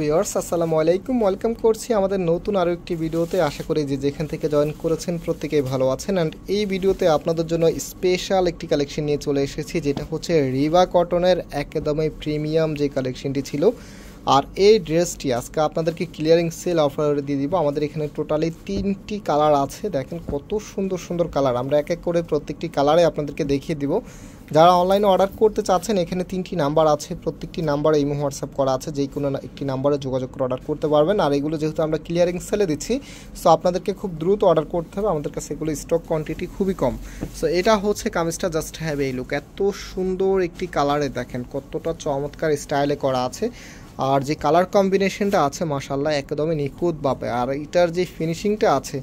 viewers আসসালামু আলাইকুম welcome করছি আমাদের নতুন আরও একটি ভিডিওতে আশা করি যে যেখান থেকে জয়েন করেছেন প্রত্যেকেই ভালো আছেন অ্যান্ড এই ভিডিওতে আপনাদের জন্য স্পেশাল একটি কালেকশন নিয়ে চলে এসেছি যেটা হচ্ছে রিবা কটনের একদমই প্রিমিয়াম যে কালেকশনটি ছিল আর এই ড্রেসটি আজকে আপনাদেরকে ক্লিয়ারিং সেল অফার দিয়ে দিব আমাদের এখানে টোটালি তিনটি কালার আছে দেখেন কত সুন্দর সুন্দর কালার আমরা এক এক করে প্রত্যেকটি কালারে আপনাদেরকে দেখিয়ে দিব যারা অনলাইনে অর্ডার করতে চাচ্ছেন এখানে তিনটি নাম্বার আছে প্রত্যেকটি নাম্বারে ইমো হোয়াটসঅ্যাপ করা আছে যে কোনো একটি নাম্বারে যোগাযোগ করে অর্ডার করতে পারবেন আর এগুলো যেহেতু আমরা ক্লিয়ারিং সেলে দিচ্ছি সো আপনাদেরকে খুব দ্রুত অর্ডার করতে হবে আমাদের কাছে এগুলো স্টক কোয়ান্টিটি খুবই কম সো এটা হচ্ছে কামিজটা জাস্ট হ্যাভ এই লুক এত সুন্দর একটি কালারে দেখেন কতটা চমৎকার স্টাইলে করা আছে আর যে কালার কম্বিনেশনটা আছে মাসাল্লাহ একদমই নিখুঁতভাবে আর এটার যে ফিনিশিংটা আছে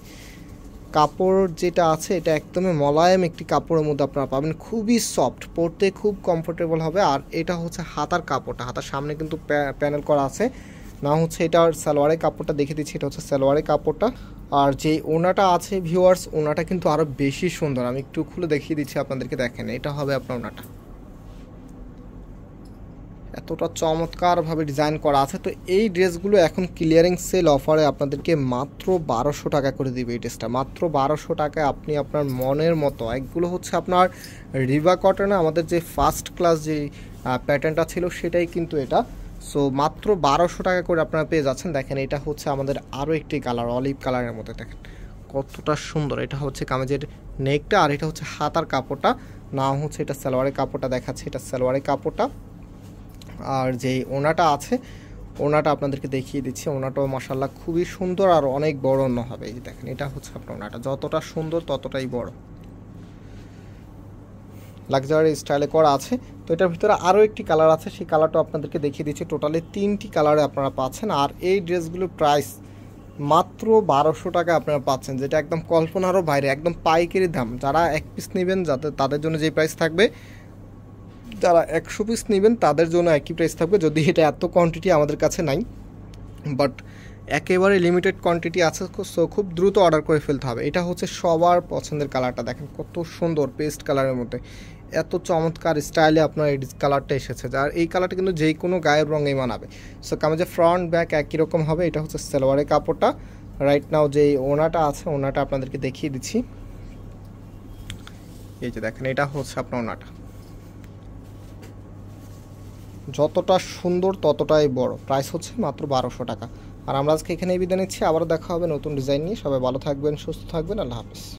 কাপড় যেটা আছে এটা একদমই মলায়ম একটি কাপড়ের মধ্যে আপনারা পাবেন খুবই সফট পরতে খুব কমফোর্টেবল হবে আর এটা হচ্ছে হাতার কাপড়টা হাতার সামনে কিন্তু প্যানেল করা আছে না হচ্ছে এটার সালোয়ারের কাপড়টা দেখে দিচ্ছি এটা হচ্ছে সালোয়ারের কাপড়টা আর যে ওনাটা আছে ভিউয়ার্স ওনাটা কিন্তু আরও বেশি সুন্দর আমি একটু খুলে দেখিয়ে দিচ্ছি আপনাদেরকে দেখেন এটা হবে আপনার ওনাটা এতটা চমৎকারভাবে ডিজাইন করা আছে তো এই ড্রেসগুলো এখন ক্লিয়ারিং সেল অফারে আপনাদেরকে মাত্র বারোশো টাকা করে দিবে এই ড্রেসটা মাত্র বারোশো টাকায় আপনি আপনার মনের মতো একগুলো হচ্ছে আপনার রিভা কটনে আমাদের যে ফার্স্ট ক্লাস যে প্যাটার্নটা ছিল সেটাই কিন্তু এটা সো মাত্র বারোশো টাকা করে আপনারা পেয়ে যাচ্ছেন দেখেন এটা হচ্ছে আমাদের আরও একটি কালার অলিভ কালারের মধ্যে দেখেন কতটা সুন্দর এটা হচ্ছে কামেজের নেকটা আর এটা হচ্ছে হাতার কাপড়টা না হচ্ছে এটা সালোয়ারের কাপড়টা দেখাচ্ছে এটা সালোয়ারের কাপড়টা আর যে ওনাটা আছে ওনাটা আপনাদেরকে দেখিয়ে দিচ্ছি ওনাটাও মশাল্লা খুবই সুন্দর আর অনেক বড় অন্য হবে এই যে দেখেন এটা হচ্ছে আপনার ওনাটা যতটা সুন্দর ততটাই বড় লাক্সারি স্টাইলে করা আছে তো এটার ভিতরে আরও একটি কালার আছে সেই কালারটা আপনাদেরকে দেখিয়ে দিচ্ছি টোটালি তিনটি কালারে আপনারা পাচ্ছেন আর এই ড্রেসগুলোর প্রাইস মাত্র বারোশো টাকা আপনারা পাচ্ছেন যেটা একদম কল্পনারও বাইরে একদম পাইকারি দাম যারা এক পিস নেবেন যাতে তাদের জন্য যে প্রাইস থাকবে যারা একশো পিস নেবেন তাদের জন্য একই প্রাইস থাকবে যদি এটা এত কোয়ান্টিটি আমাদের কাছে নাই বাট একেবারে লিমিটেড কোয়ান্টিটি আছে সো খুব দ্রুত অর্ডার করে ফেলতে হবে এটা হচ্ছে সবার পছন্দের কালারটা দেখেন কত সুন্দর পেস্ট কালারের মধ্যে এত চমৎকার স্টাইলে আপনার এই কালারটা এসেছে আর এই কালারটা কিন্তু যে কোনো গায়ের রঙে মানাবে সো কামাজে ফ্রন্ট ব্যাক একই রকম হবে এটা হচ্ছে সেলোয়ারের কাপড়টা রাইট নাও যে ওনাটা আছে ওনাটা আপনাদেরকে দেখিয়ে দিচ্ছি এই যে দেখেন এটা হচ্ছে আপনার ওনাটা যতটা সুন্দর ততটাই বড় প্রাইস হচ্ছে মাত্র বারোশো টাকা আর আমরা আজকে এখানেই বিদায় নিচ্ছি আবারও দেখা হবে নতুন ডিজাইন নিয়ে সবাই ভালো থাকবেন সুস্থ থাকবেন আল্লাহ হাফিজ